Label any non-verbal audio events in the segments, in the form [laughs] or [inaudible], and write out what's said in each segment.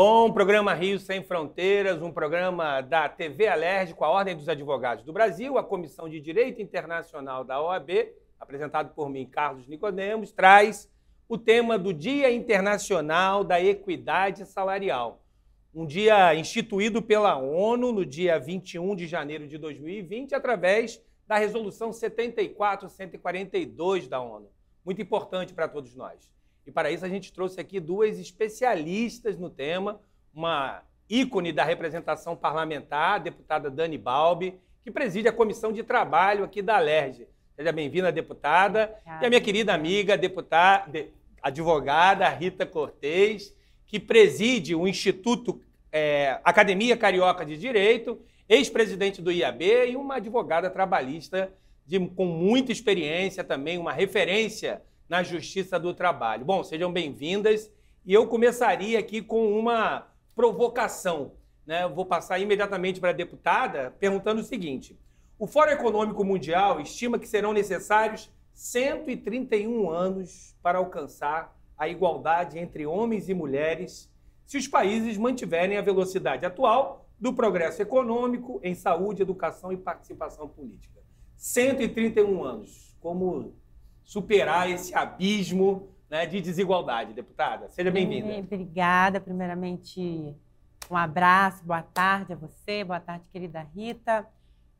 Bom, programa Rio Sem Fronteiras, um programa da TV Alerj a Ordem dos Advogados do Brasil, a Comissão de Direito Internacional da OAB, apresentado por mim, Carlos Nicodemos, traz o tema do Dia Internacional da Equidade Salarial. Um dia instituído pela ONU no dia 21 de janeiro de 2020, através da Resolução 74-142 da ONU. Muito importante para todos nós. E para isso a gente trouxe aqui duas especialistas no tema, uma ícone da representação parlamentar, a deputada Dani Balbi, que preside a comissão de trabalho aqui da LERJ. Seja bem-vinda, deputada. Obrigada. E a minha querida amiga, deputada, advogada Rita Cortez, que preside o Instituto é, Academia Carioca de Direito, ex-presidente do IAB e uma advogada trabalhista de, com muita experiência também, uma referência na Justiça do Trabalho. Bom, sejam bem-vindas e eu começaria aqui com uma provocação. Né? Eu vou passar imediatamente para a deputada perguntando o seguinte: o Fórum Econômico Mundial estima que serão necessários 131 anos para alcançar a igualdade entre homens e mulheres se os países mantiverem a velocidade atual do progresso econômico em saúde, educação e participação política. 131 anos, como superar esse abismo né, de desigualdade, deputada. Seja bem-vinda. É, obrigada, primeiramente. Um abraço, boa tarde a você, boa tarde, querida Rita.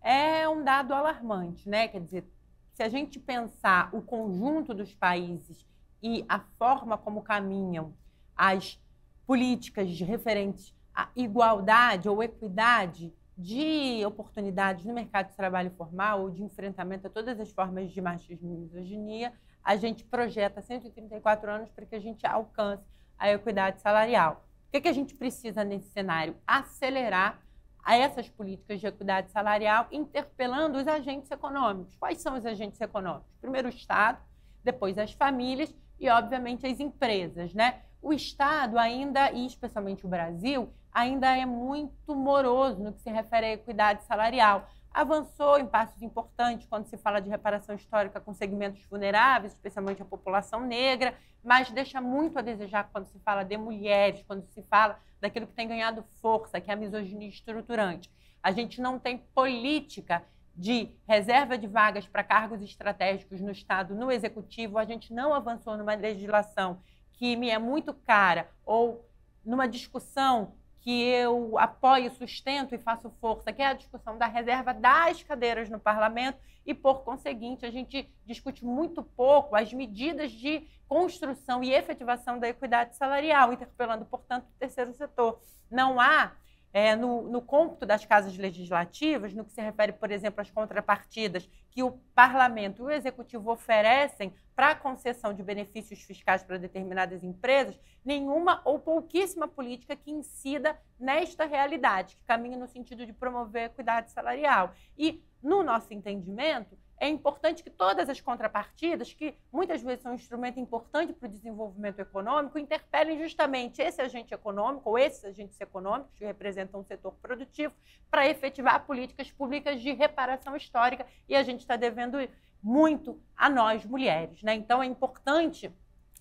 É um dado alarmante, né? Quer dizer, se a gente pensar o conjunto dos países e a forma como caminham as políticas referentes à igualdade ou equidade, de oportunidades no mercado de trabalho formal ou de enfrentamento a todas as formas de machismo e misoginia, a gente projeta 134 anos para que a gente alcance a equidade salarial. O que, que a gente precisa nesse cenário? Acelerar a essas políticas de equidade salarial, interpelando os agentes econômicos. Quais são os agentes econômicos? Primeiro o Estado, depois as famílias e, obviamente, as empresas. Né? O Estado ainda, e especialmente o Brasil, ainda é muito moroso no que se refere à equidade salarial. Avançou em passos importantes quando se fala de reparação histórica com segmentos vulneráveis, especialmente a população negra, mas deixa muito a desejar quando se fala de mulheres, quando se fala daquilo que tem ganhado força, que é a misoginia estruturante. A gente não tem política de reserva de vagas para cargos estratégicos no Estado, no Executivo, a gente não avançou numa legislação que me é muito cara ou numa discussão que eu apoio, sustento e faço força, que é a discussão da reserva das cadeiras no parlamento e, por conseguinte, a gente discute muito pouco as medidas de construção e efetivação da equidade salarial, interpelando, portanto, o terceiro setor. Não há é, no, no cômputo das casas legislativas, no que se refere, por exemplo, às contrapartidas que o parlamento e o executivo oferecem para a concessão de benefícios fiscais para determinadas empresas, nenhuma ou pouquíssima política que incida nesta realidade, que caminha no sentido de promover a equidade salarial. E, no nosso entendimento, é importante que todas as contrapartidas, que muitas vezes são um instrumento importante para o desenvolvimento econômico, interpelem justamente esse agente econômico ou esses agentes econômicos que representam o setor produtivo para efetivar políticas públicas de reparação histórica. E a gente está devendo muito a nós, mulheres. Né? Então, é importante,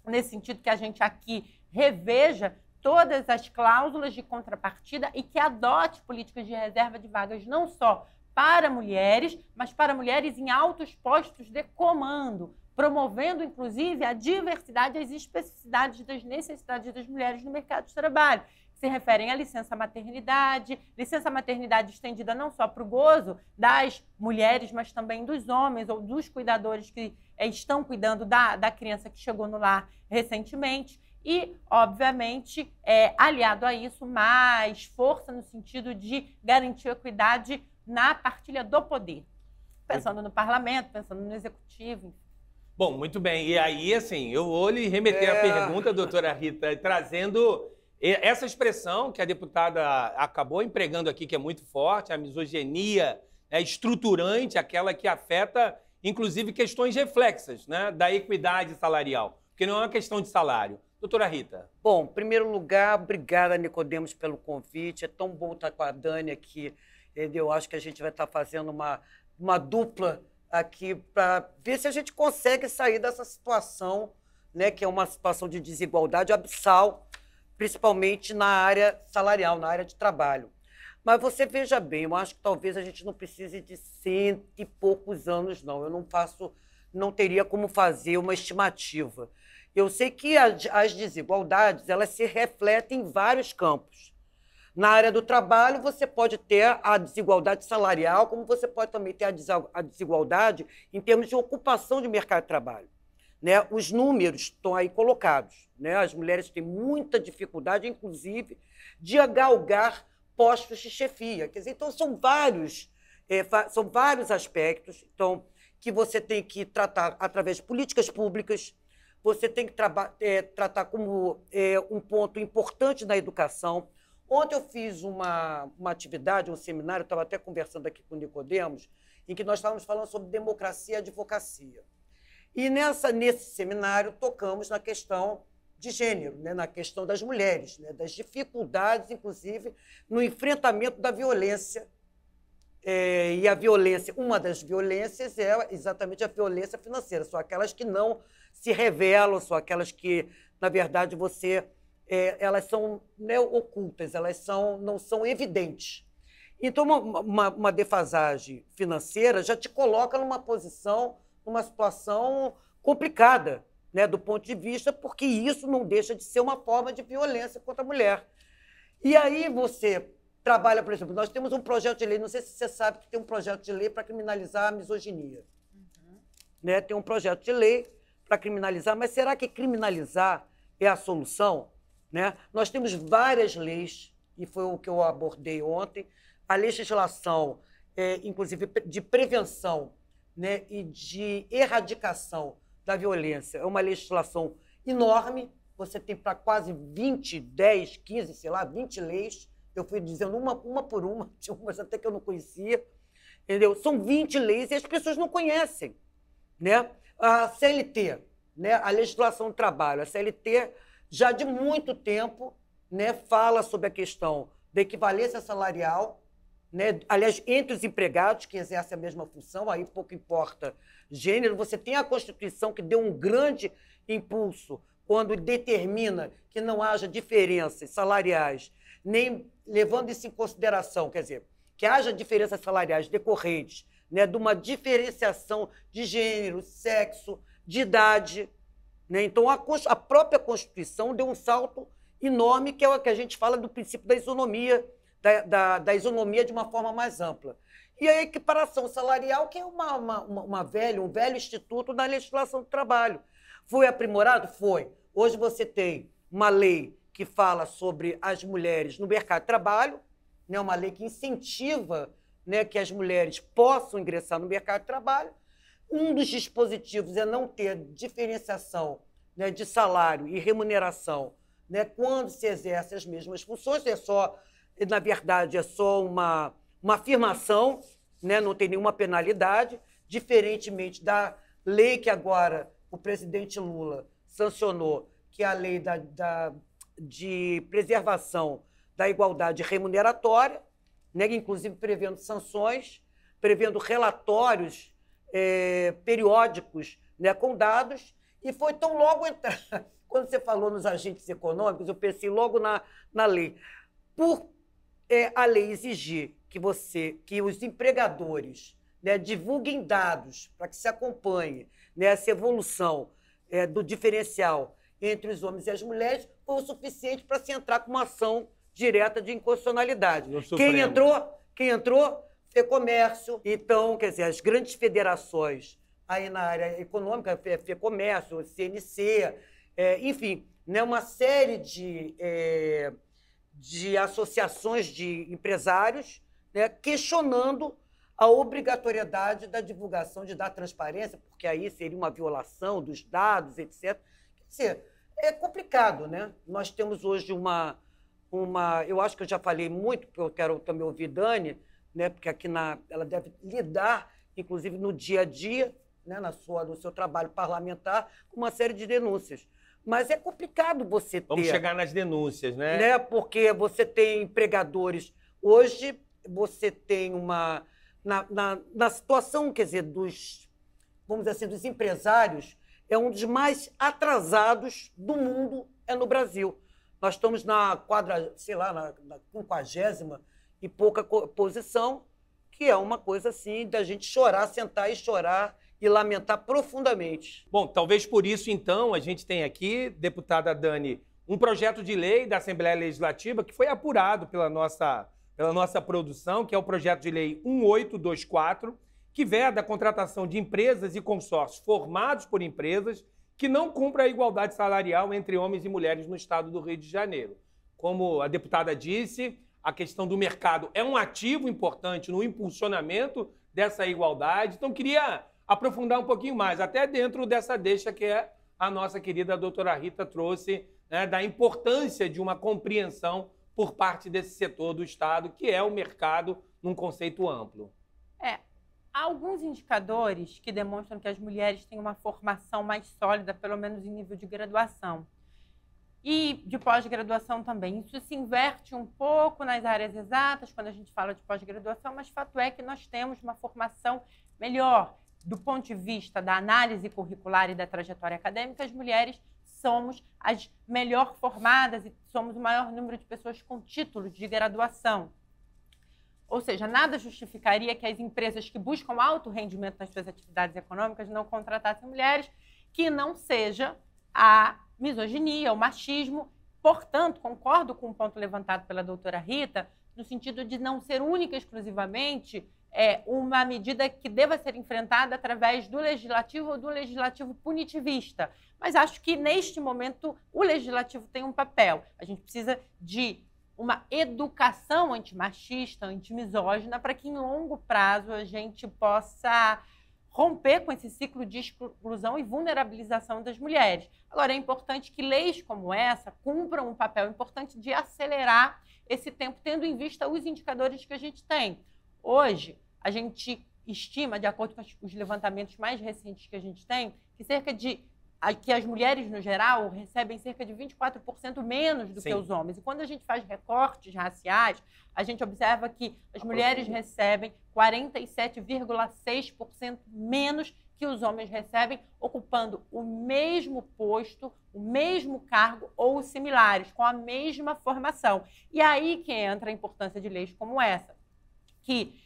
nesse sentido, que a gente aqui reveja todas as cláusulas de contrapartida e que adote políticas de reserva de vagas não só para mulheres, mas para mulheres em altos postos de comando, promovendo inclusive a diversidade e as especificidades das necessidades das mulheres no mercado de trabalho se referem à licença maternidade, licença maternidade estendida não só para o gozo das mulheres, mas também dos homens ou dos cuidadores que eh, estão cuidando da, da criança que chegou no lar recentemente. E, obviamente, é, aliado a isso, mais força no sentido de garantir a equidade na partilha do poder. Pensando no parlamento, pensando no executivo. Bom, muito bem. E aí, assim, eu vou lhe remeter é... a pergunta, doutora Rita, trazendo essa expressão que a deputada acabou empregando aqui, que é muito forte, a misoginia né, estruturante, aquela que afeta, inclusive, questões reflexas né, da equidade salarial, porque não é uma questão de salário. Doutora Rita. Bom, em primeiro lugar, obrigada, Nicodemos, pelo convite. É tão bom estar com a Dani aqui Entendeu? Acho que a gente vai estar fazendo uma, uma dupla aqui para ver se a gente consegue sair dessa situação, né, que é uma situação de desigualdade abissal, principalmente na área salarial, na área de trabalho. Mas você veja bem, eu acho que talvez a gente não precise de cento e poucos anos, não. Eu não faço, não teria como fazer uma estimativa. Eu sei que as desigualdades elas se refletem em vários campos. Na área do trabalho, você pode ter a desigualdade salarial, como você pode também ter a desigualdade em termos de ocupação de mercado de trabalho. Né? Os números estão aí colocados. Né? As mulheres têm muita dificuldade, inclusive, de galgar postos de chefia. Quer dizer, então são vários, é, são vários aspectos então, que você tem que tratar através de políticas públicas, você tem que é, tratar como é, um ponto importante na educação Ontem eu fiz uma, uma atividade, um seminário, estava até conversando aqui com o Nicodemos, em que nós estávamos falando sobre democracia e advocacia. E nessa, nesse seminário tocamos na questão de gênero, né, na questão das mulheres, né, das dificuldades, inclusive, no enfrentamento da violência. É, e a violência, uma das violências é exatamente a violência financeira, são aquelas que não se revelam, são aquelas que, na verdade, você é, elas são né, ocultas, elas são, não são evidentes. Então, uma, uma, uma, defasagem financeira já te coloca numa posição, numa situação complicada, né, do ponto de vista, porque isso não deixa de ser uma forma de violência contra a mulher. E aí você trabalha, por exemplo, nós temos um projeto de lei, não sei se você sabe que tem um projeto de lei para criminalizar a misoginia. Uhum. Né, tem um projeto de lei para criminalizar, mas será que criminalizar é a solução? Né? Nós temos várias leis, e foi o que eu abordei ontem, a legislação, é, inclusive, de prevenção né, e de erradicação da violência. É uma legislação enorme, você tem para quase 20, 10, 15, sei lá, 20 leis. Eu fui dizendo uma, uma por uma, [laughs] tinha umas até que eu não conhecia. Entendeu? São 20 leis e as pessoas não conhecem. Né? A CLT, né? a legislação do trabalho, a CLT já de muito tempo né, fala sobre a questão da equivalência salarial, né, aliás, entre os empregados que exercem a mesma função, aí pouco importa gênero, você tem a Constituição que deu um grande impulso quando determina que não haja diferenças salariais, nem levando isso em consideração, quer dizer, que haja diferenças salariais decorrentes né, de uma diferenciação de gênero, sexo, de idade, né? Então, a, a, própria Constituição deu um salto enorme, que é o que a gente fala do princípio da isonomia, da, da, da isonomia de uma forma mais ampla. E a equiparação salarial, que é uma, uma, uma velha, um velho instituto na legislação do trabalho. Foi aprimorado? Foi. Hoje você tem uma lei que fala sobre as mulheres no mercado de trabalho, né, uma lei que incentiva né, que as mulheres possam ingressar no mercado de trabalho, um dos dispositivos é não ter diferenciação né, de salário e remuneração né, quando se exerce as mesmas funções. É só, na verdade, é só uma, uma afirmação, né, não tem nenhuma penalidade, diferentemente da lei que agora o presidente Lula sancionou, que é a lei da, da de preservação da igualdade remuneratória, né, inclusive prevendo sanções, prevendo relatórios é, periódicos né, com dados, e foi tão logo entrar. [laughs] Quando você falou nos agentes econômicos, eu pensei logo na, na lei. Por é, a lei exigir que você, que os empregadores né, divulguem dados para que se acompanhe né, essa evolução é, do diferencial entre os homens e as mulheres, foi o suficiente para se entrar com uma ação direta de inconstitucionalidade. Quem entrou, quem entrou ter comércio. Então, quer dizer, as grandes federações aí na área econômica, FEComércio, CNC, é, enfim, né, uma série de, é, de associações de empresários né, questionando a obrigatoriedade da divulgação, de dar transparência, porque aí seria uma violação dos dados, etc. Quer dizer, é complicado, né? Nós temos hoje uma, uma. Eu acho que eu já falei muito, porque eu quero também ouvir Dani, né? Porque aqui na, ela deve lidar, inclusive no dia a dia, né? na sua, no seu trabalho parlamentar, com uma série de denúncias. Mas é complicado você ter. Vamos chegar nas denúncias, né? né? Porque você tem empregadores. Hoje você tem uma. Na, na, na situação, quer dizer, dos, vamos dizer assim, dos empresários, é um dos mais atrasados do mundo, é no Brasil. Nós estamos na quadra, sei lá, na, na quinquagésima e pouca posição, que é uma coisa assim da gente chorar, sentar e chorar e lamentar profundamente. Bom, talvez por isso então a gente tem aqui, deputada Dani, um projeto de lei da Assembleia Legislativa que foi apurado pela nossa, pela nossa produção, que é o projeto de lei 1824, que veda a contratação de empresas e consórcios formados por empresas que não cumpra a igualdade salarial entre homens e mulheres no estado do Rio de Janeiro. Como a deputada disse, a questão do mercado é um ativo importante no impulsionamento dessa igualdade. Então, queria aprofundar um pouquinho mais, até dentro dessa deixa que é a nossa querida doutora Rita trouxe, né, da importância de uma compreensão por parte desse setor do Estado, que é o mercado num conceito amplo. É. Há alguns indicadores que demonstram que as mulheres têm uma formação mais sólida, pelo menos em nível de graduação e de pós-graduação também. Isso se inverte um pouco nas áreas exatas, quando a gente fala de pós-graduação, mas fato é que nós temos uma formação melhor. Do ponto de vista da análise curricular e da trajetória acadêmica, as mulheres somos as melhor formadas e somos o maior número de pessoas com títulos de graduação. Ou seja, nada justificaria que as empresas que buscam alto rendimento nas suas atividades econômicas não contratassem mulheres que não seja a misoginia, o machismo. Portanto, concordo com o ponto levantado pela doutora Rita, no sentido de não ser única e exclusivamente é, uma medida que deva ser enfrentada através do legislativo ou do legislativo punitivista. Mas acho que, neste momento, o legislativo tem um papel. A gente precisa de uma educação antimachista, antimisógina, para que em longo prazo a gente possa romper com esse ciclo de exclusão e vulnerabilização das mulheres. Agora, é importante que leis como essa cumpram um papel importante de acelerar esse tempo, tendo em vista os indicadores que a gente tem. Hoje, a gente estima, de acordo com os levantamentos mais recentes que a gente tem, que cerca de que as mulheres, no geral, recebem cerca de 24% menos do Sim. que os homens. E quando a gente faz recortes raciais, a gente observa que as mulheres recebem 47,6% menos que os homens recebem, ocupando o mesmo posto, o mesmo cargo ou similares, com a mesma formação. E aí que entra a importância de leis como essa, que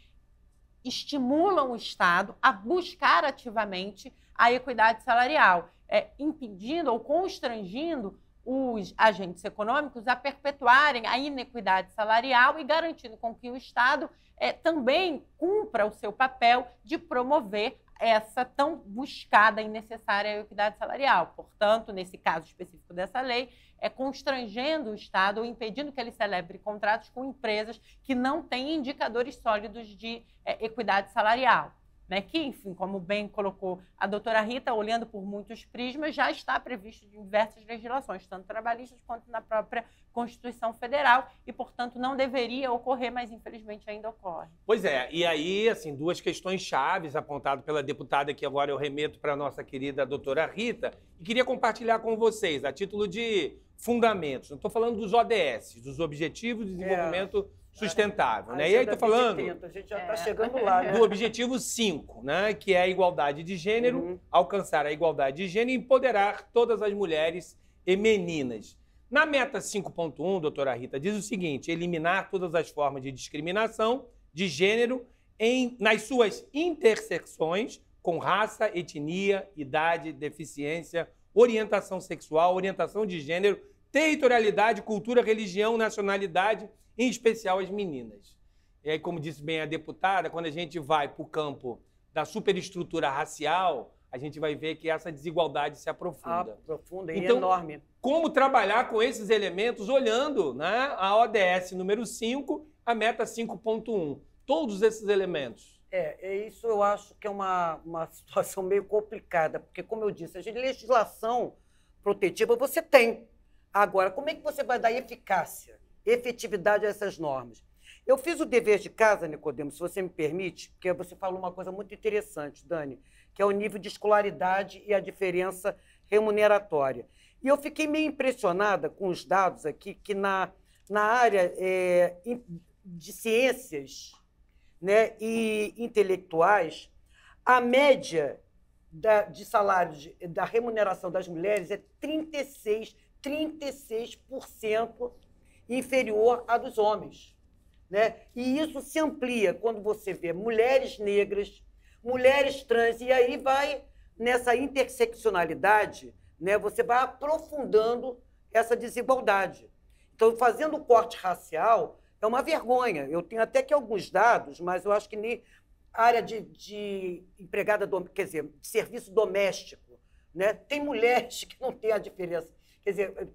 estimulam o Estado a buscar ativamente a equidade salarial é, impedindo ou constrangindo os agentes econômicos a perpetuarem a inequidade salarial e garantindo com que o Estado é, também cumpra o seu papel de promover essa tão buscada e necessária equidade salarial. Portanto, nesse caso específico dessa lei, é constrangendo o Estado ou impedindo que ele celebre contratos com empresas que não têm indicadores sólidos de é, equidade salarial né, que, enfim, como bem colocou a doutora Rita, olhando por muitos prismas, já está previsto em diversas legislações, tanto trabalhistas quanto na própria Constituição Federal, e, portanto, não deveria ocorrer, mas infelizmente ainda ocorre. Pois é, e aí, assim, duas questões chaves apontadas pela deputada que agora eu remeto para a nossa querida doutora Rita, e queria compartilhar com vocês, a título de fundamentos. Não estou falando dos ODS, dos Objetivos de é. Desenvolvimento é sustentável, né? E aí tô falando a gente já está é. chegando lá, né? do objetivo 5, né, que é a igualdade de gênero, uhum. alcançar a igualdade de gênero e empoderar todas as mulheres e meninas. Na meta 5.1, doutora Rita, diz o seguinte: eliminar todas as formas de discriminação de gênero em, nas suas intersecções com raça, etnia, idade, deficiência, orientação sexual, orientação de gênero, territorialidade, cultura, religião, nacionalidade, em especial as meninas. E aí, como disse bem a deputada, quando a gente vai para o campo da superestrutura racial, a gente vai ver que essa desigualdade se aprofunda. Aprofunda, e é enorme. Como trabalhar com esses elementos olhando né, a ODS número 5, a meta 5.1? Todos esses elementos. É, é, isso eu acho que é uma, uma [laughs] situação meio complicada, porque, como eu disse, a legislação protetiva você tem. Agora, como é que você vai dar eficácia? efetividade a essas normas. Eu fiz o dever de casa, Nicodemo, se você me permite, porque você falou uma coisa muito interessante, Dani, que é o nível de escolaridade e a diferença remuneratória. E eu fiquei meio impressionada com os dados aqui, que na, na área é, de ciências né, e intelectuais, a média da, de salário, de, da remuneração das mulheres é 36, 36% inferior à dos homens. Né? E isso se amplia quando você vê mulheres negras, mulheres trans, e aí vai nessa interseccionalidade, né? você vai aprofundando essa desigualdade. Então, fazendo o corte racial é uma vergonha. Eu tenho até que alguns dados, mas eu acho que nem área de, de empregada, do, quer dizer, de serviço doméstico, né? tem mulheres [laughs] que não têm a diferença. Quer dizer,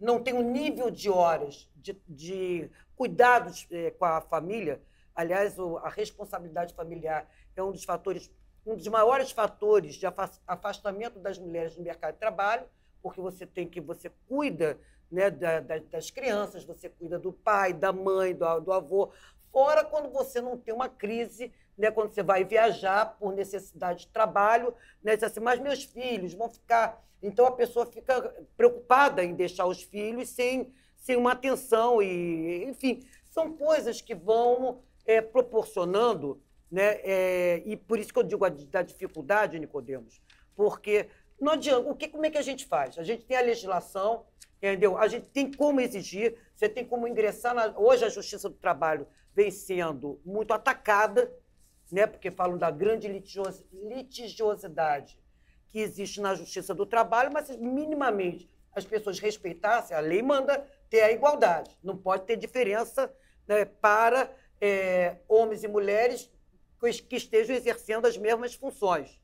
não tem o um nível de horas de, de cuidados eh, com a família. Aliás, o, a responsabilidade familiar é um dos fatores, um dos maiores fatores de afastamento das mulheres no mercado de trabalho, porque você tem que você cuida né, da, da, das crianças, você cuida do pai, da mãe, do, do avô. Fora quando você não tem uma crise né, quando você vai viajar por necessidade de trabalho, né, diz assim, mas meus filhos vão ficar. Então a pessoa fica preocupada em deixar os filhos sem, sem uma atenção e, enfim, são coisas que vão é, proporcionando, né, é, e por isso que eu digo a, da dificuldade, Nicodemos, porque não adianta. O que, como é que a gente faz? A gente tem a legislação, entendeu? A gente tem como exigir, você tem como ingressar na. Hoje a Justiça do Trabalho vem sendo muito atacada né? porque falam da grande litigiosidade que existe na Justiça do Trabalho, mas minimamente as pessoas respeitassem, a lei manda ter a igualdade, não pode ter diferença né, para é, homens e mulheres que estejam exercendo as mesmas funções.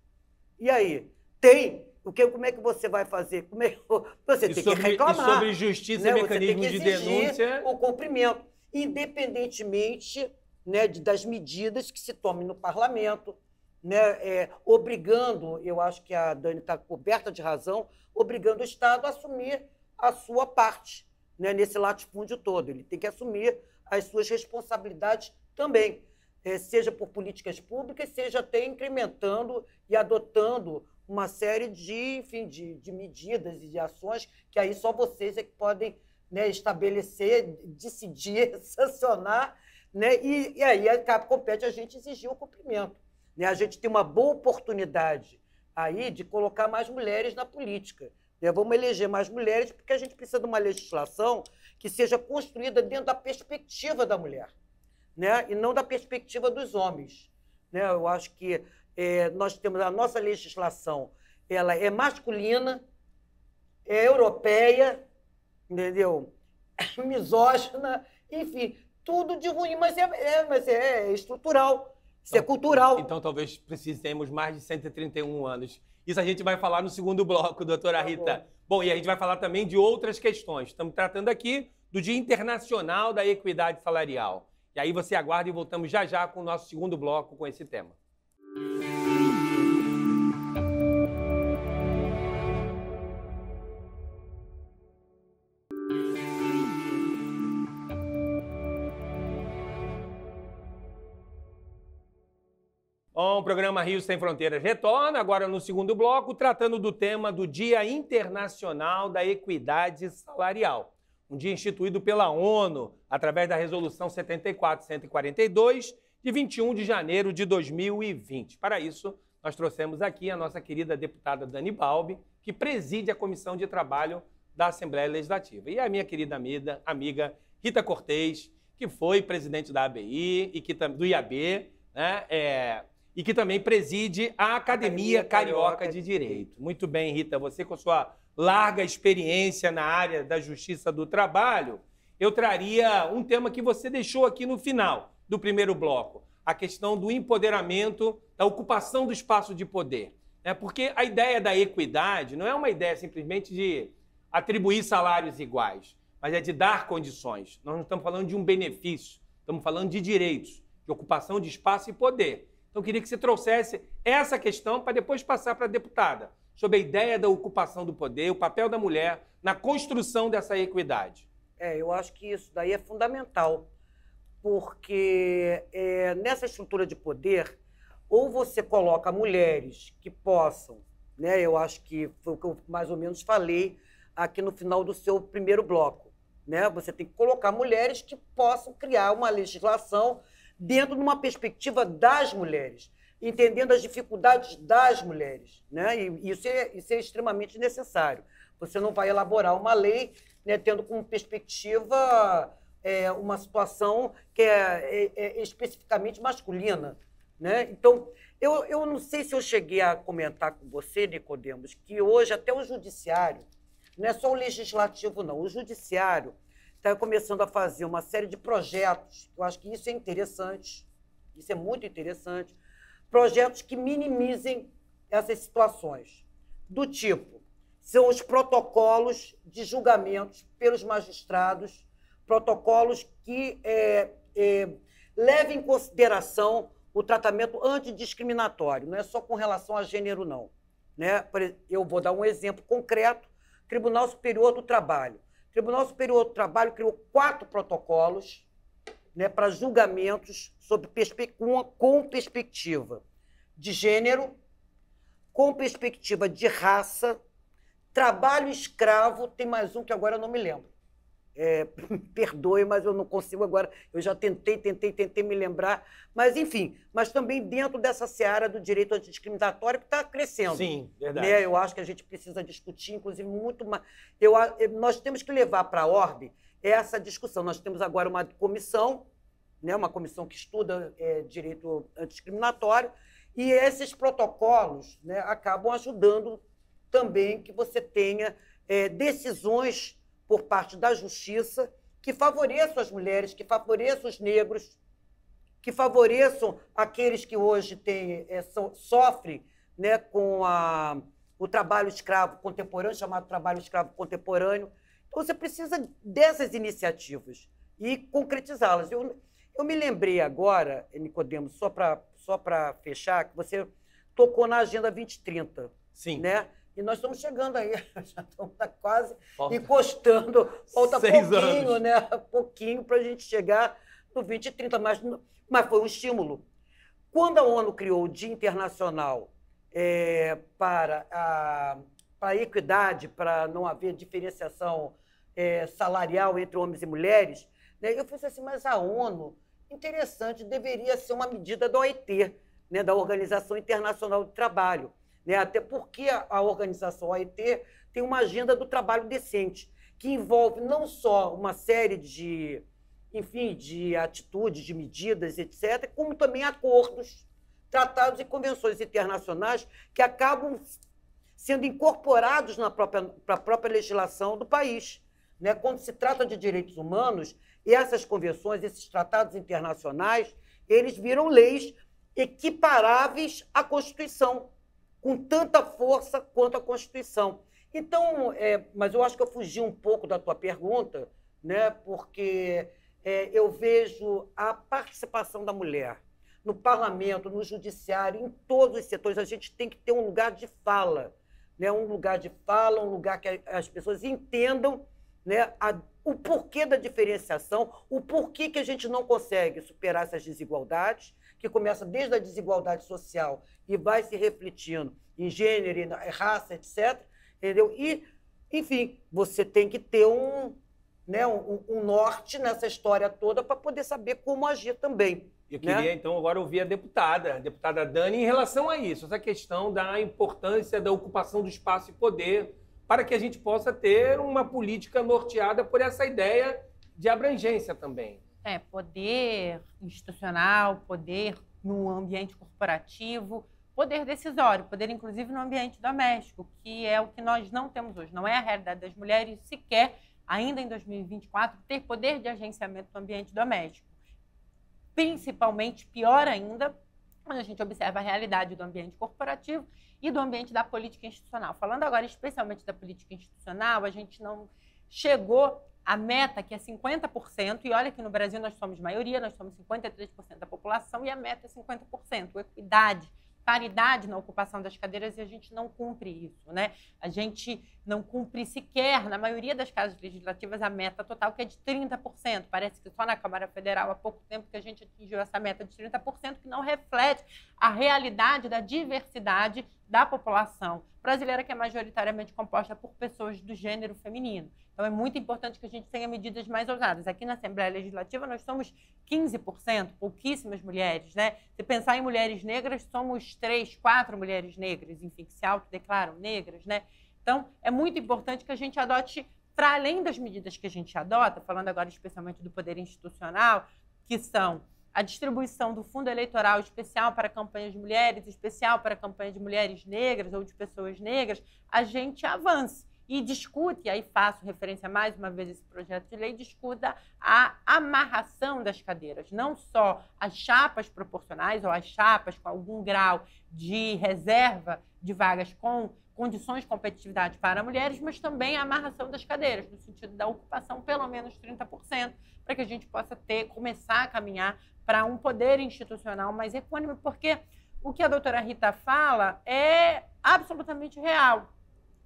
E aí? Tem o que, como é que você vai fazer? Como é, [laughs] você e tem sobre, que reclamar. E sobre justiça né? e mecanismos de denúncia. O cumprimento, independentemente né, das medidas que se tomem no parlamento, né, é, obrigando, eu acho que a Dani está coberta de razão, obrigando o Estado a assumir a sua parte né, nesse latifúndio todo. Ele tem que assumir as suas responsabilidades também, é, seja por políticas públicas, seja até incrementando e adotando uma série de, enfim, de, de medidas e de ações que aí só vocês é que podem né, estabelecer, decidir, [laughs] sancionar né? E, e aí a, compete a gente exigir o cumprimento. Né? A gente tem uma boa oportunidade aí de colocar mais mulheres na política. Né? Vamos eleger mais mulheres porque a gente precisa de uma legislação que seja construída dentro da perspectiva da mulher, né? E não da perspectiva dos homens. Né? Eu acho que é, nós temos a nossa legislação, ela é masculina, é europeia, entendeu? [laughs] misógina, enfim, tudo de ruim, mas é, é mas é, é estrutural, isso é então, é cultural. Então talvez precisemos mais de 131 anos. Isso a gente vai falar no segundo bloco, doutora tá Rita. Bom. bom, e a gente vai falar também de outras questões. Estamos tratando aqui do Dia Internacional da Equidade Salarial. E aí você aguarda e voltamos já já com o nosso segundo bloco com esse tema. programa Rio Sem Fronteiras retorna, agora no segundo bloco, tratando do tema do Dia Internacional da Equidade Salarial. Um dia instituído pela ONU através da Resolução 74-142, de 21 de janeiro de 2020. Para isso, nós trouxemos aqui a nossa querida deputada Dani Balbi, que preside a Comissão de Trabalho da Assembleia Legislativa, e a minha querida amiga, amiga Rita Cortez, que foi presidente da ABI e que, do IAB, né, é, e que também preside a Academia, Academia Carioca, Carioca de Direito. Muito bem, Rita, você com sua larga experiência na área da Justiça do Trabalho, eu traria um tema que você deixou aqui no final do primeiro bloco, a questão do empoderamento, da ocupação do espaço de poder. É porque a ideia da equidade não é uma ideia simplesmente de atribuir salários iguais, mas é de dar condições. Nós não estamos falando de um benefício, estamos falando de direitos, de ocupação de espaço e poder. Então, queria que você trouxesse essa questão para depois passar para a deputada, sobre a ideia da ocupação do poder, o papel da mulher na construção dessa equidade. É, eu acho que isso daí é fundamental, porque é, nessa estrutura de poder, ou você coloca mulheres que possam, né? Eu acho que foi o que eu mais ou menos falei aqui no final do seu primeiro bloco, né? Você tem que colocar mulheres que possam criar uma legislação dentro de uma perspectiva das mulheres, entendendo as dificuldades das mulheres. Né? E isso é, isso é extremamente necessário. Você não vai elaborar uma lei né, tendo como perspectiva é, uma situação que é, é, é especificamente masculina. Né? Então, eu, eu não sei se eu cheguei a comentar com você, Nicodemos, que hoje até o judiciário, não é só o legislativo, não, o judiciário está começando a fazer uma série de projetos. Eu acho que isso é interessante, isso é muito interessante. Projetos que minimizem essas situações. Do tipo, são os protocolos de julgamentos pelos magistrados, protocolos que é, é, levem em consideração o tratamento antidiscriminatório, não é só com relação a gênero, não. Né? Eu vou dar um exemplo concreto: Tribunal Superior do Trabalho Tribunal Superior do Trabalho criou quatro protocolos né, para julgamentos sobre perspe com, com perspectiva de gênero, com perspectiva de raça, trabalho escravo, tem mais um que agora eu não me lembro. É, [laughs] perdoe, mas eu não consigo agora. Eu já tentei, tentei, tentei me lembrar. Mas, enfim, mas também dentro dessa seara do direito antidiscriminatório que está crescendo. Sim, verdade. Né? Eu acho que a gente precisa discutir, inclusive, muito mais. Eu, nós temos que levar para a orbe essa discussão. Nós temos agora uma comissão, né? uma comissão que estuda é, direito antidiscriminatório, e esses protocolos né, acabam ajudando também que você tenha é, decisões por parte da justiça que favoreçam as mulheres, que favoreçam os negros, que favoreçam aqueles que hoje têm, é, sofrem né, com a, o trabalho escravo contemporâneo, chamado trabalho escravo contemporâneo. Então, você precisa dessas iniciativas e concretizá-las. Eu, eu me lembrei agora, Nicodemo, só para só fechar, que você tocou na Agenda 2030. Sim. Né? E nós estamos chegando aí, [laughs] já estamos tá quase falta. encostando, falta pouquinho, anos. né? [laughs] Pouquinho para a gente chegar no 20 e 30, mas, mas foi um estímulo. Quando a ONU criou o Dia Internacional é, para, a, para a equidade, para não haver diferenciação é, salarial entre homens e mulheres, né? eu pensei assim, mas a ONU, interessante, deveria ser uma medida da OIT, né? da Organização Internacional do Trabalho né? Até porque a organização OIT tem uma agenda do trabalho decente, que envolve não só uma série de, enfim, de atitudes, de medidas, etc., como também acordos, tratados e convenções internacionais que acabam sendo incorporados na própria, na própria legislação do país. Né? Quando se trata de direitos humanos, essas convenções, esses tratados internacionais, eles viram leis equiparáveis à Constituição com tanta força quanto a Constituição. Então, é, mas eu acho que eu fugi um pouco da tua pergunta, né? porque é, eu vejo a participação da mulher no parlamento, no judiciário, em todos os setores. A gente tem que ter um lugar de fala, né? um lugar de fala, um lugar que as pessoas entendam né? A, o porquê da diferenciação, o porquê que a gente não consegue superar essas desigualdades que começa desde a desigualdade social e vai se refletindo em gênero, em raça, etc. Entendeu? E, enfim, você tem que ter um, né, um, um norte nessa história toda para poder saber como agir também. Eu né? queria, né? então, agora ouvir a deputada, a deputada Dani, em relação a isso, essa questão da importância da ocupação do espaço e poder, para que a gente possa ter uma política norteada por essa ideia de abrangência também. É, poder institucional, poder no ambiente corporativo, poder decisório, poder inclusive no ambiente doméstico, que é o que nós não temos hoje. Não é a realidade das mulheres sequer, ainda em 2024, ter poder de agenciamento no ambiente doméstico. Principalmente, pior ainda, quando a gente observa a realidade do ambiente corporativo e do ambiente da política institucional. Falando agora especialmente da política institucional, a gente não chegou a meta que é 50%, e olha que no Brasil nós somos maioria, nós somos 53% da população, e a meta é 50%, equidade, paridade na ocupação das cadeiras, e a gente não cumpre isso, né? A gente não cumpre sequer, na maioria das casas legislativas, a meta total, que é de 30%. Parece que só na Câmara Federal, há pouco tempo que a gente atingiu essa meta de 30%, que não reflete a realidade da diversidade da população brasileira que é majoritariamente composta por pessoas do gênero feminino. Então é muito importante que a gente tenha medidas mais ousadas. Aqui na Assembleia Legislativa nós somos 15%, pouquíssimas mulheres, né? Se pensar em mulheres negras, somos três, quatro mulheres negras, enfim, que se autodeclaram negras, né? Então é muito importante que a gente adote para além das medidas que a gente adota, falando agora especialmente do poder institucional, que são a distribuição do fundo eleitoral especial para campanhas de mulheres, especial para campanhas de mulheres negras ou de pessoas negras, a gente avance e discute, e aí faço referência mais uma vez a esse projeto de lei, discuta a amarração das cadeiras, não só as chapas proporcionais ou as chapas com algum grau de reserva de vagas com condições de competitividade para mulheres, mas também a amarração das cadeiras, no sentido da ocupação pelo menos 30%, para que a gente possa ter, começar a caminhar para um poder institucional mais econômico, porque o que a doutora Rita fala é absolutamente real.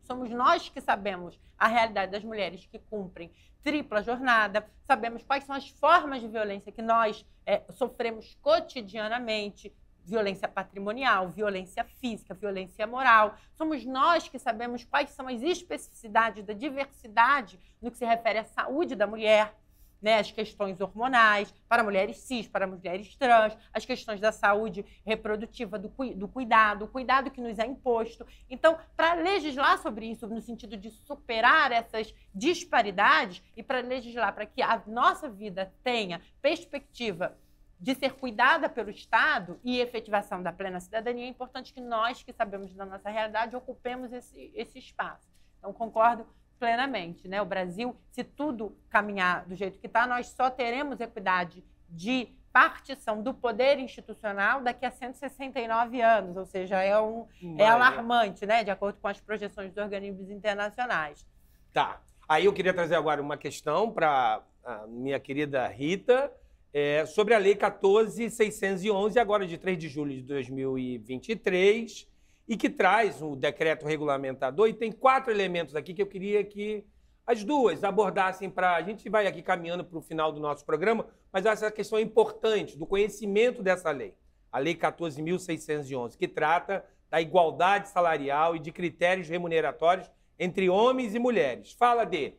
Somos nós que sabemos a realidade das mulheres que cumprem tripla jornada, sabemos quais são as formas de violência que nós é, sofremos cotidianamente, violência patrimonial, violência física, violência moral. Somos nós que sabemos quais são as especificidades da diversidade no que se refere à saúde da mulher. Né, as questões hormonais para mulheres cis, para mulheres trans, as questões da saúde reprodutiva, do, do cuidado, o cuidado que nos é imposto. Então, para legislar sobre isso, no sentido de superar essas disparidades e para legislar para que a nossa vida tenha perspectiva de ser cuidada pelo Estado e efetivação da plena cidadania, é importante que nós, que sabemos da nossa realidade, ocupemos esse, esse espaço. Então, concordo plenamente. Né? O Brasil, se tudo caminhar do jeito que está, nós só teremos equidade de partição do poder institucional daqui a 169 anos, ou seja, é, um, é alarmante, né? de acordo com as projeções dos organismos internacionais. Tá. Aí eu queria trazer agora uma questão para a ah, minha querida Rita é, sobre a Lei 14.611, agora de 3 de julho de 2023, e que traz o decreto regulamentador. E tem quatro elementos aqui que eu queria que as duas abordassem para. A gente vai aqui caminhando para o final do nosso programa, mas essa questão é importante do conhecimento dessa lei, a Lei 14.611, que trata da igualdade salarial e de critérios remuneratórios entre homens e mulheres. Fala de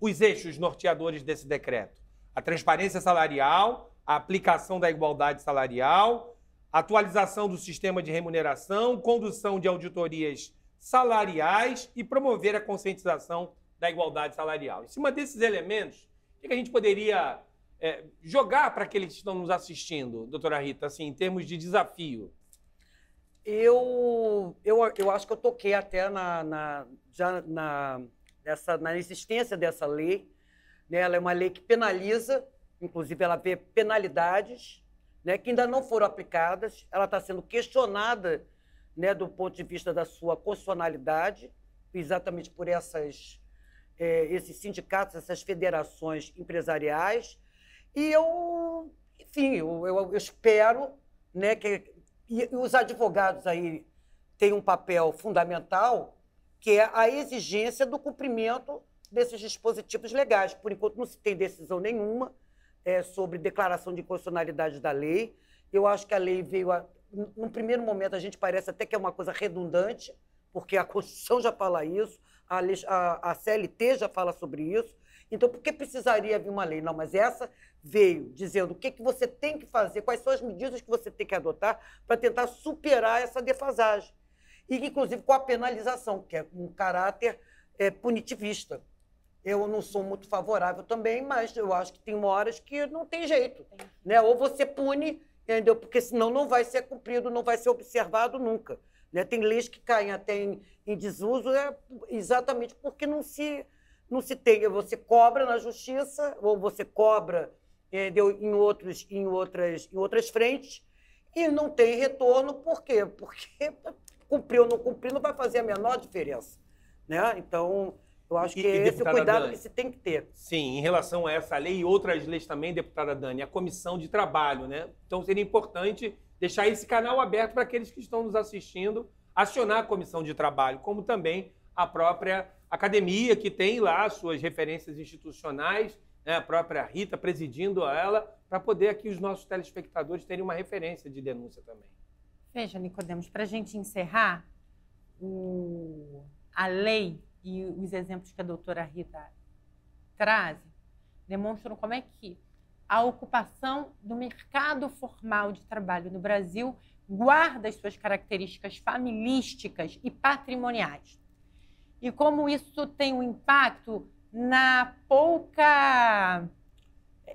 os eixos norteadores desse decreto a transparência salarial, a aplicação da igualdade salarial, atualização do sistema de remuneração, condução de auditorias salariais e promover a conscientização da igualdade salarial. Em cima desses elementos, o que a gente poderia é, jogar para aqueles que estão nos assistindo, doutora Rita, assim, em termos de desafio? Eu, eu, eu acho que eu toquei até na, na já na, essa na existência dessa lei, né? Ela é uma lei que penaliza, inclusive ela vê penalidades né, que ainda não foram aplicadas. Ela está sendo questionada né, do ponto de vista da sua constitucionalidade, exatamente por essas, é, esses sindicatos, essas federações empresariais. E eu, enfim, eu, eu, eu espero né, que e os advogados aí têm um papel fundamental, que é a exigência do cumprimento desses dispositivos legais. Por enquanto, não se tem decisão nenhuma é, sobre declaração de constitucionalidade da lei. Eu acho que a lei veio a. No primeiro momento, a gente parece até que é uma coisa redundante, porque a [laughs] Constituição já fala isso, a, a, a CLT já fala sobre isso. Então, por que precisaria vir uma lei? Não, mas essa veio dizendo o que, que você tem que fazer, quais são as medidas que você tem que adotar para tentar superar essa defasagem. E, inclusive, com a penalização, que é um caráter é, punitivista. Eu não sou muito favorável também, mas eu acho que tem horas que não tem jeito. Né? Ou você pune, entendeu? Porque senão não vai ser cumprido, não vai ser observado nunca. Né? Tem leis que caem até em, em desuso, é exatamente porque não se, não se tem. Você cobra na justiça, ou você cobra entendeu? em, outros, em, outras, em outras frentes, e não tem retorno, por quê? Porque [laughs] cumpriu ou não cumpriu não vai fazer a menor diferença. Né? Então, eu acho que e é esse o cuidado Dani, que se tem que ter. Sim, em relação a essa lei e outras leis também, deputada Dani, a comissão de trabalho, né? Então seria importante deixar esse canal aberto para aqueles que estão nos assistindo, acionar a comissão de trabalho, como também a própria academia, que tem lá suas referências institucionais, né? a própria Rita presidindo ela, para poder aqui os nossos telespectadores terem uma referência de denúncia também. Veja, Nicodemos, para a gente encerrar, o... a lei e os exemplos que a doutora Rita traz demonstram como é que a ocupação do mercado formal de trabalho no Brasil guarda as suas características familísticas e patrimoniais. E como isso tem um impacto na pouca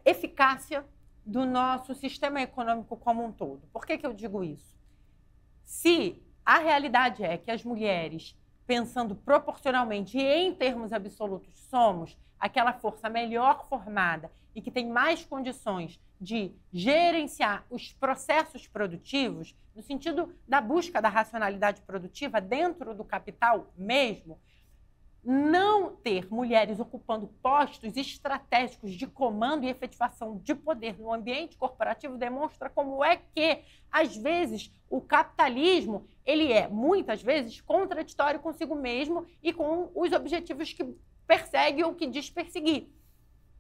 eficácia do nosso sistema econômico como um todo. Por que, que eu digo isso? Se a realidade é que as mulheres pensando proporcionalmente e em termos absolutos, somos aquela força melhor formada e que tem mais condições de gerenciar os processos produtivos, no sentido da busca da racionalidade produtiva dentro do capital mesmo, não ter mulheres ocupando postos estratégicos de comando e efetivação de poder no ambiente corporativo demonstra como é que às vezes o capitalismo ele é muitas vezes contraditório consigo mesmo e com os objetivos que persegue ou que diz perseguir.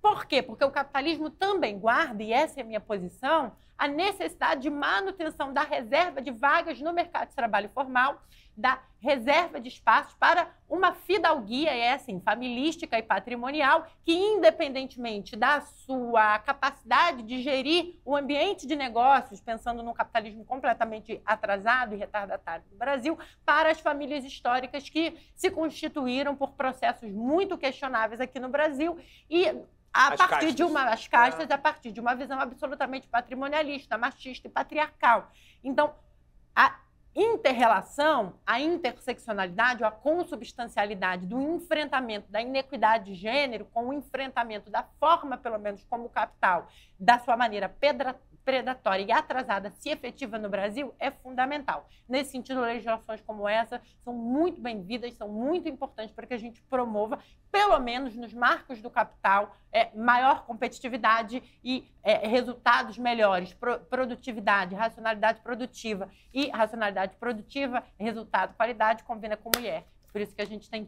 Por quê? Porque o capitalismo também guarda, e essa é a minha posição, a necessidade de manutenção da reserva de vagas no mercado de trabalho formal, da reserva de espaços para uma fidalguia, é assim, familística e patrimonial, que independentemente da sua capacidade de gerir o ambiente de negócios, pensando num capitalismo completamente atrasado e retardatário do Brasil, para as famílias históricas que se constituíram por processos muito questionáveis aqui no Brasil e a as partir castas. de uma as castas, ah. a partir de uma visão absolutamente patrimonialista senhorista, machista e patriarcal. Então, a interrelação, a interseccionalidade ou a consubstancialidade do enfrentamento da inequidade de gênero com o enfrentamento da forma, pelo menos, como capital, da sua maneira pedra, predatória e atrasada se efetiva no Brasil é fundamental. Nesse sentido, legislações como essa são muito bem-vindas, são muito importantes para que a gente promova, pelo menos nos marcos do capital, é, maior competitividade e é, resultados melhores, pro, produtividade, racionalidade produtiva. E racionalidade produtiva, resultado, qualidade, combina com mulher. Por isso que a gente tem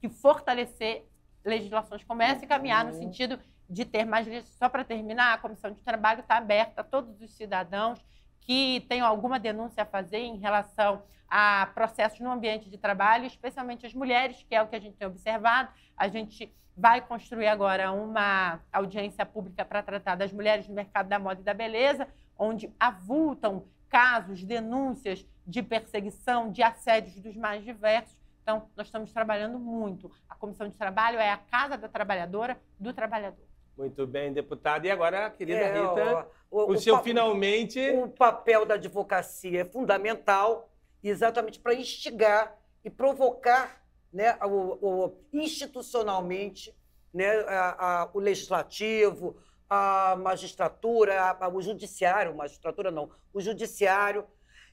que fortalecer legislações, como essa e caminhar no sentido de ter mais listas. Só para terminar, a Comissão de Trabalho está aberta a todos os cidadãos que tenham alguma denúncia a fazer em relação a processos no ambiente de trabalho, especialmente as mulheres, que é o que a gente tem observado. A gente vai construir agora uma audiência pública para tratar das mulheres no mercado da moda e da beleza, onde avultam casos, denúncias de perseguição, de assédios dos mais diversos. Então, nós estamos trabalhando muito. A Comissão de Trabalho é a casa da trabalhadora, do trabalhador. Muito bem, deputada. E agora, querida é, Rita, o, o, seu finalmente. O papel da advocacia é fundamental exatamente para instigar e provocar né, o, institucionalmente né, a, a, o legislativo, a magistratura, a, o judiciário, magistratura não, o judiciário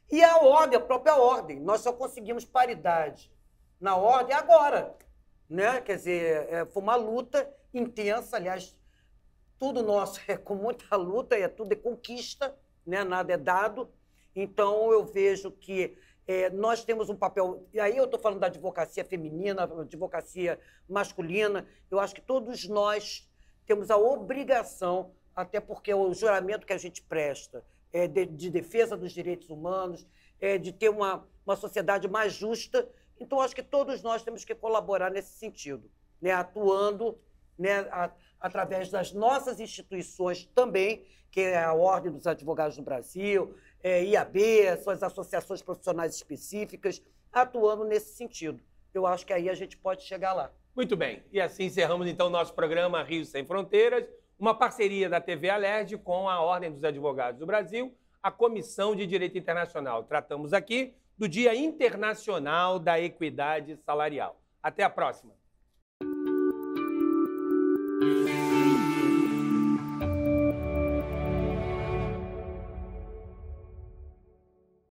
e a ordem, a própria ordem. Nós só conseguimos paridade na ordem agora, né? Quer dizer, é, foi uma luta intensa, aliás, tudo nosso é com muita luta, é tudo é conquista, né? nada é dado. Então, eu vejo que é, nós temos um papel. E aí eu estou falando da advocacia feminina, advocacia masculina. Eu acho que todos nós temos a obrigação, até porque é o juramento que a gente presta é de, de defesa dos direitos humanos, é de ter uma, uma sociedade mais justa. Então, acho que todos nós temos que colaborar nesse sentido, né? atuando né, a, através das nossas instituições também, que é a Ordem dos Advogados do Brasil, é, IAB, suas associações profissionais específicas, atuando nesse sentido. Eu acho que aí a gente pode chegar lá. Muito bem. E assim encerramos então o nosso programa Rio Sem Fronteiras, uma parceria da TV Alerj com a Ordem dos Advogados do Brasil, a Comissão de Direito Internacional. Tratamos aqui do Dia Internacional da Equidade Salarial. Até a próxima.